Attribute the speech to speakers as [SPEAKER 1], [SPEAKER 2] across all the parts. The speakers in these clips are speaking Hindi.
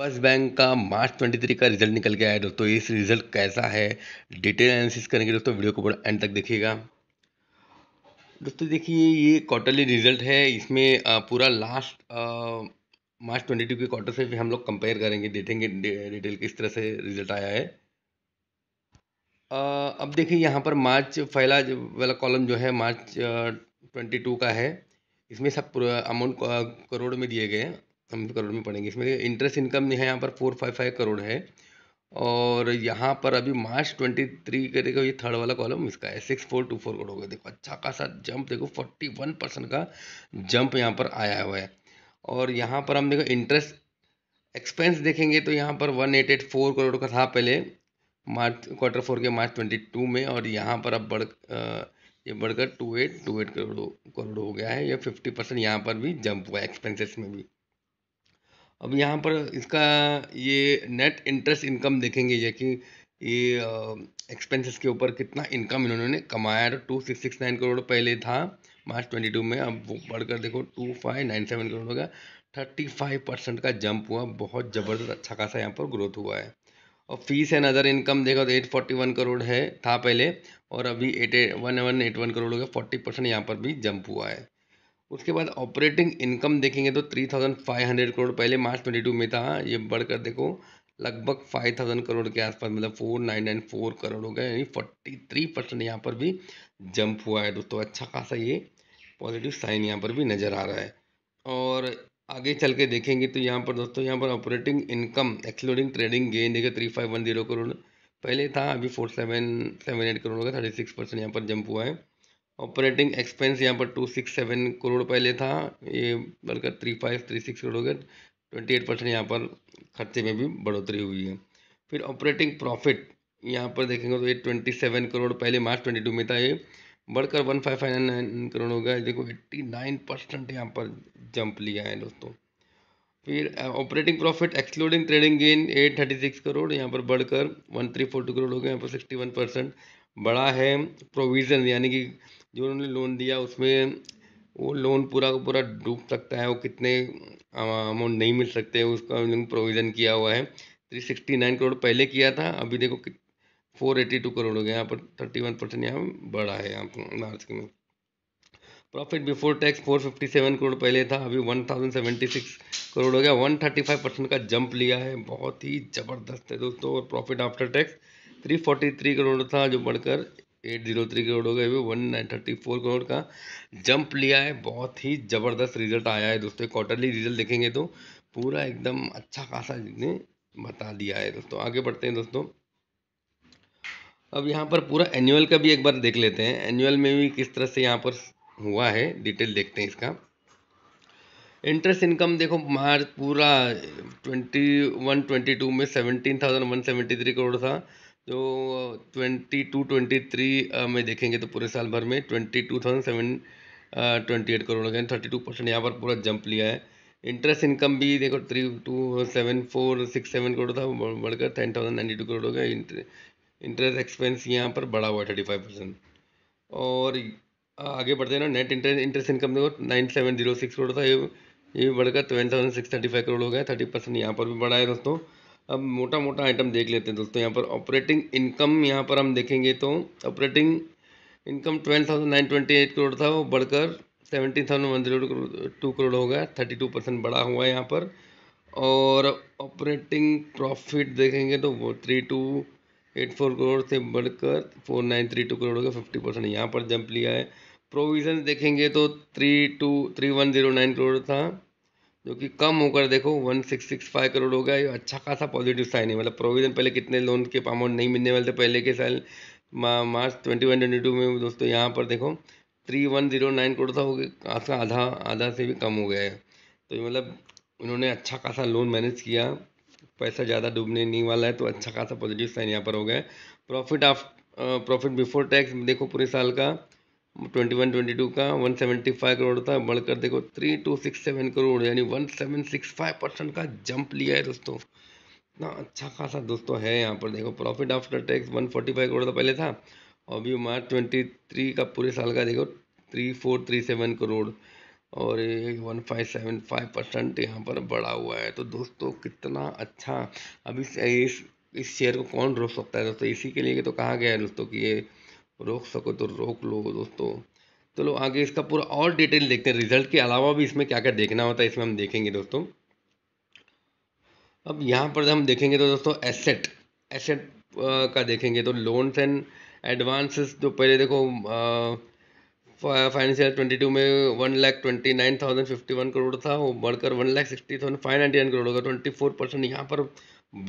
[SPEAKER 1] फर्स्ट बैंक का मार्च 23 का रिजल्ट निकल के आया दोस्तों इस रिजल्ट कैसा है डिटेल एनालिसिस करेंगे दोस्तों वीडियो को पूरा एंड तक देखिएगा दोस्तों देखिए ये क्वार्टरली रिजल्ट है इसमें पूरा लास्ट मार्च 22 के क्वार्टर से भी हम लोग कंपेयर करेंगे देखेंगे डिटेल किस तरह से रिजल्ट आया है आ, अब देखिए यहाँ पर मार्च पहला वाला कॉलम जो है मार्च ट्वेंटी का है इसमें सब अमाउंट करोड़ में दिए गए हैं हम करोड़ में पड़ेंगे इसमें इंटरेस्ट इनकम है यहाँ पर फोर फाइव फाइव करोड़ है और यहाँ पर अभी मार्च ट्वेंटी थ्री देखो ये थर्ड वाला कॉलम इसका है six four two four crore होगा देखो अच्छा खासा जंप देखो फोर्टी वन परसेंट का जंप यहाँ पर आया हुआ है और यहाँ पर हम देखो इंटरेस्ट एक्सपेंस देखेंगे तो यहाँ पर one eight eight four crore का था पहले मार्च क्वार्टर फोर के मार्च ट्वेंटी टू में और यहाँ पर अब बढ़ ये बढ़कर two eight two eight crore crore हो गया है या फिफ्टी परसेंट यहाँ पर भी जंप हुआ है एक्सपेंसेस में भी अब यहाँ पर इसका ये नेट इंटरेस्ट इनकम देखेंगे ये कि ये एक्सपेंसेस के ऊपर कितना इनकम इन्होंने कमाया तो two six six nine crore पहले था मार्च ट्वेंटी टू में अब वो बढ़कर देखो two five nine seven crore हो गया थर्टी फाइव परसेंट का जंप हुआ बहुत ज़बरदस्त अच्छा खासा यहाँ पर ग्रोथ हुआ है और फीस एंड अदर इनकम देखो तो एट फोर्टी वन करोड़ है था पहले और अभी eight one one eight one crore हो गया फोर्टी परसेंट यहाँ पर भी जंप हुआ है उसके बाद ऑपरेटिंग इनकम देखेंगे तो three thousand five hundred crore पहले मार्च ट्वेंटी टू में था ये बढ़कर देखो लगभग फाइव थाउजेंड करोड़ के आसपास मतलब four nine nine four crore हो गया यानी फोर्टी थ्री परसेंट यहाँ पर भी जंप हुआ है दोस्तों अच्छा खासा ये पॉजिटिव साइन यहाँ पर भी नज़र आ रहा है और आगे चल के देखेंगे तो यहाँ पर दोस्तों यहाँ पर operating income excluding trading gain देखिए three five one zero crore पहले था अभी four seven seven eight crore का थर्टी सिक्स परसेंट यहाँ पर जंप हुआ है ऑपरेटिंग एक्सपेंस यहाँ पर टू सिक्स सेवन करोड़ पहले था ये बढ़कर three five three six crore हो गया ट्वेंटी एट परसेंट यहाँ पर खर्चे में भी बढ़ोतरी हुई है फिर ऑपरेटिंग प्रॉफिट यहाँ पर देखेंगे तो ये ट्वेंटी सेवन करोड़ पहले मार्च ट्वेंटी टू में था ये बढ़कर one five five nine crore हो गया देखो एट्टी नाइन परसेंट यहाँ पर जंप लिया है दोस्तों फिर operating profit excluding trading gain eight thirty six crore यहाँ पर बढ़कर one three four two crore हो गया यहाँ पर सिक्सटी वन परसेंट बड़ा है प्रोविज़न यानी कि जो उन्होंने लोन दिया उसमें वो लोन पूरा का पूरा डूब सकता है वो कितने अमाउंट नहीं मिल सकते उसका प्रोविज़न किया हुआ है थ्री सिक्सटी नाइन करोड़ पहले किया था अभी देखो फोर एटी टू करोड़ हो गया यहाँ पर थर्टी वन परसेंट यहाँ बढ़ा है यहाँ मार्च में profit before tax four fifty seven crore पहले था अभी one thousand seventy six crore हो गया वन थर्टी फाइव परसेंट का जंप लिया है बहुत ही ज़बरदस्त है दोस्तों और profit after tax three forty three crore था जो बढ़कर एट जीरो थ्री करोड़ हो गए हुए one nine thirty four crore का जंप लिया है बहुत ही ज़बरदस्त रिजल्ट आया है दोस्तों क्वार्टरली रिजल्ट देखेंगे तो पूरा एकदम अच्छा खासा जिसने बता दिया है दोस्तों आगे बढ़ते हैं दोस्तों अब यहाँ पर पूरा एनुअल का भी एक बार देख लेते हैं एनुअल में भी किस तरह से यहाँ पर हुआ है डिटेल देखते हैं इसका इंटरेस्ट इनकम देखो मार्च पूरा ट्वेंटी वन ट्वेंटी टू में seventeen thousand one seventy three crore था तो ट्वेंटी टू ट्वेंटी थ्री में देखेंगे तो पूरे साल भर में twenty two thousand seven twenty eight crore यानी थर्टी टू परसेंट यहाँ पर पूरा जंप लिया है इंटरेस्ट इनकम भी देखो three two seven four six seven crore था बढ़कर ten thousand ninety two crore हो गया इंटरेस्ट एक्सपेंस यहाँ पर बढ़ा हुआ है थर्टी फाइव परसेंट और आगे बढ़ते हैं ना नेट इंटरेस्ट इंटरेस्ट इनकम देखो nine seven zero six crore था ये ये बढ़कर twelve thousand six thirty five crore हो गया थर्टी परसेंट यहाँ पर भी बढ़ा है दोस्तों अब मोटा मोटा आइटम देख लेते हैं दोस्तों यहाँ पर ऑपरेटिंग इनकम यहाँ पर हम देखेंगे तो operating income twelve thousand nine twenty eight crore था वो बढ़कर seventeen thousand one zero two crore हो गया थर्टी टू परसेंट बढ़ा हुआ है यहाँ पर और ऑपरेटिंग प्रॉफिट देखेंगे तो वो three two eight four crore से बढ़कर four nine three two crore हो गया फिफ्टी परसेंट यहाँ पर जंप लिया है प्रोविज़न देखेंगे तो three two three one zero nine crore था जो कि कम होकर देखो one six six five crore हो गया ये अच्छा खासा पॉजिटिव साइन है मतलब प्रोविज़न पहले कितने लोन के अमाउंट नहीं मिलने वाले थे पहले के साल March twenty one twenty two में दोस्तों यहाँ पर देखो three one zero nine crore था हो गया उसका आधा आधा से भी कम हो गया है तो मतलब उन्होंने अच्छा खासा लोन मैनेज किया पैसा ज़्यादा डूबने नहीं वाला है तो अच्छा खासा पॉजिटिव साइन यहाँ पर हो गया है profit of profit before tax देखो पूरे साल का ट्वेंटी वन ट्वेंटी टू का वन सेवेंटी फाइव करोड़ था बढ़कर देखो three two six seven crore यानी one seven six five percent का जंप लिया है दोस्तों इतना अच्छा खासा दोस्तों है यहाँ पर देखो profit after tax one forty five crore था तो पहले था और भी मार्च ट्वेंटी थ्री का पूरे साल का देखो three four three seven crore और one five seven five percent यहाँ पर बढ़ा हुआ है तो दोस्तों कितना अच्छा अभी इस इस, इस शेयर को कौन रोक सकता है दोस्तों इसी के लिए तो कहा गया है दोस्तों कि ये रोक सको तो रोक लो दोस्तों चलो आगे इसका पूरा और डिटेल देखते हैं रिजल्ट के अलावा भी इसमें क्या क्या देखना होता है इसमें हम देखेंगे दोस्तों अब यहाँ पर हम देखेंगे तो दोस्तों एसेट एसेट का देखेंगे तो लोन्स एंड एडवांसेस जो पहले देखो फाइनेंशियल ट्वेंटी टू में one lakh twenty nine thousand fifty one crore था वो बढ़कर one lakh sixty thousand five ninety nine crore होगा ट्वेंटी फोर परसेंट यहाँ पर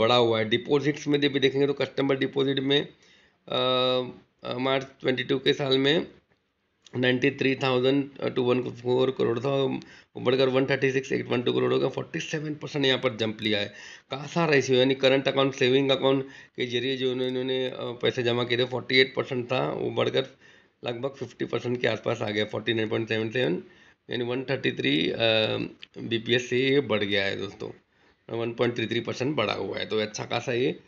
[SPEAKER 1] बढ़ा हुआ है डिपॉजिट्स में भी देखेंगे तो कस्टमर डिपॉजिट में मार्च ट्वेंटी टू के साल में ninety three thousand two one four crore था बढ़कर one thirty six eight one two crore होगा फोर्टी सेवन परसेंट यहाँ पर जंप लिया है कासा रेशियो यानी करंट अकाउंट सेविंग अकाउंट के जरिए जो उन्होंने पैसे जमा किए थे फोर्टी एट परसेंट था वो बढ़कर लगभग फिफ्टी परसेंट के आसपास आ गया forty nine point seven seven यानी one thirty three B P S से ये बढ़ गया है दोस्तों one point three three percent बढ़ा हुआ है तो अच्छा खासा ये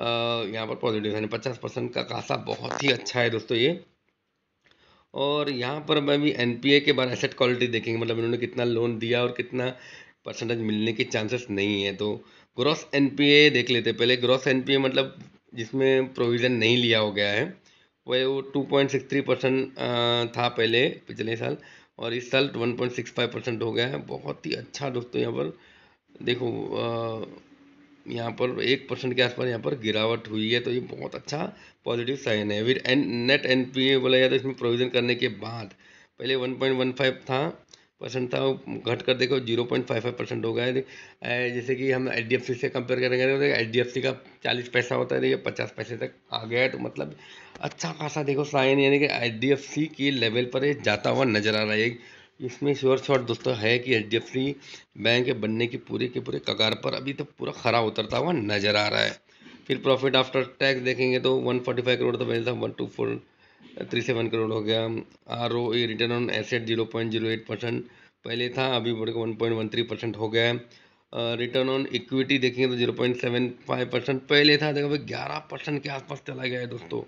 [SPEAKER 1] यहाँ पर पॉजिटिव है पचास परसेंट का कासा बहुत ही अच्छा है दोस्तों ये और यहाँ पर मैं भी एन के बारे एसेट क्वालिटी देखेंगे मतलब इन्होंने कितना लोन दिया और कितना परसेंटेज मिलने के चांसेस नहीं है तो ग्रॉस एन देख लेते पहले ग्रॉस एन मतलब जिसमें प्रोविज़न नहीं लिया हो गया है वह वो two point six three percent था पहले पिछले साल और इस साल one point six five percent हो गया है बहुत ही अच्छा दोस्तों यहाँ पर देखो आ, यहाँ पर एक परसेंट के आसपास यहाँ पर गिरावट हुई है तो ये बहुत अच्छा पॉजिटिव साइन है फिर N net N P A बोला जाए तो इसमें प्रोविज़न करने के बाद पहले वन पॉइंट वन फाइव था परसेंट था घट कर देखो zero point five five percent हो गया है जैसे कि हम एच डी एफ सी से कंपेयर करेंगे तो एच डी एफ सी का चालीस पैसा होता है देखिए पचास पैसे तक आ गया है तो मतलब अच्छा खासा देखो साइन यानी कि एच डी एफ सी के लेवल पर ये जाता हुआ नजर आ रहा है इसमें श्योर शॉर्ट दोस्तों है कि H D F C bank बनने की पूरे के पूरे कगार पर अभी तो पूरा खरा उतरता हुआ नज़र आ रहा है फिर प्रॉफिट आफ्टर टैक्स देखेंगे तो वन फोर्टी फाइव करोड़ तो पहले था one two four three seven crore हो गया R O A return on asset zero point zero eight percent पहले था अभी बढ़कर one point one three percent हो गया रिटर्न ऑन इक्विटी देखेंगे तो zero point seven five percent पहले था देखो भाई ग्यारह परसेंट के आसपास चला गया है दोस्तों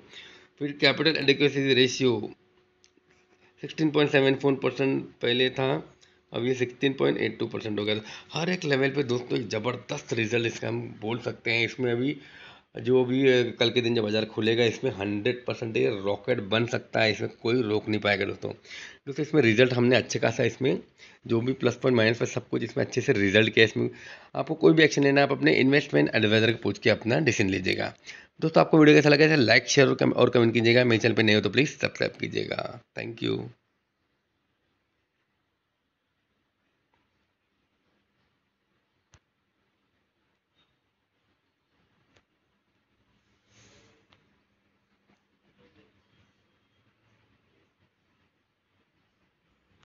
[SPEAKER 1] फिर कैपिटल एडिक्वेसी रेशियो 16.74 परसेंट पहले था अब ये 16.82 परसेंट हो गया हर एक लेवल पे दोस्तों एक ज़बरदस्त रिजल्ट इसका हम बोल सकते हैं इसमें अभी जो भी कल के दिन जब बाज़ार खुलेगा इसमें हंड्रेड परसेंट ये रॉकेट बन सकता है इसमें कोई रोक नहीं पाएगा दोस्तों दोस्तों इसमें रिजल्ट हमने अच्छे खासा इसमें जो भी प्लस पॉइंट माइनस पॉइंट सब कुछ इसमें अच्छे से रिजल्ट किया इसमें आपको कोई भी एक्शन लेना आप अपने इन्वेस्टमेंट एडवाइजर को पूछ के अपना डिसीजन लीजिएगा दोस्तों आपको वीडियो कैसा लगा लाइक शेयर और कमेंट कीजिएगा मेरे चैनल पर नहीं हो तो प्लीज़ सब्सक्राइब कीजिएगा थैंक यू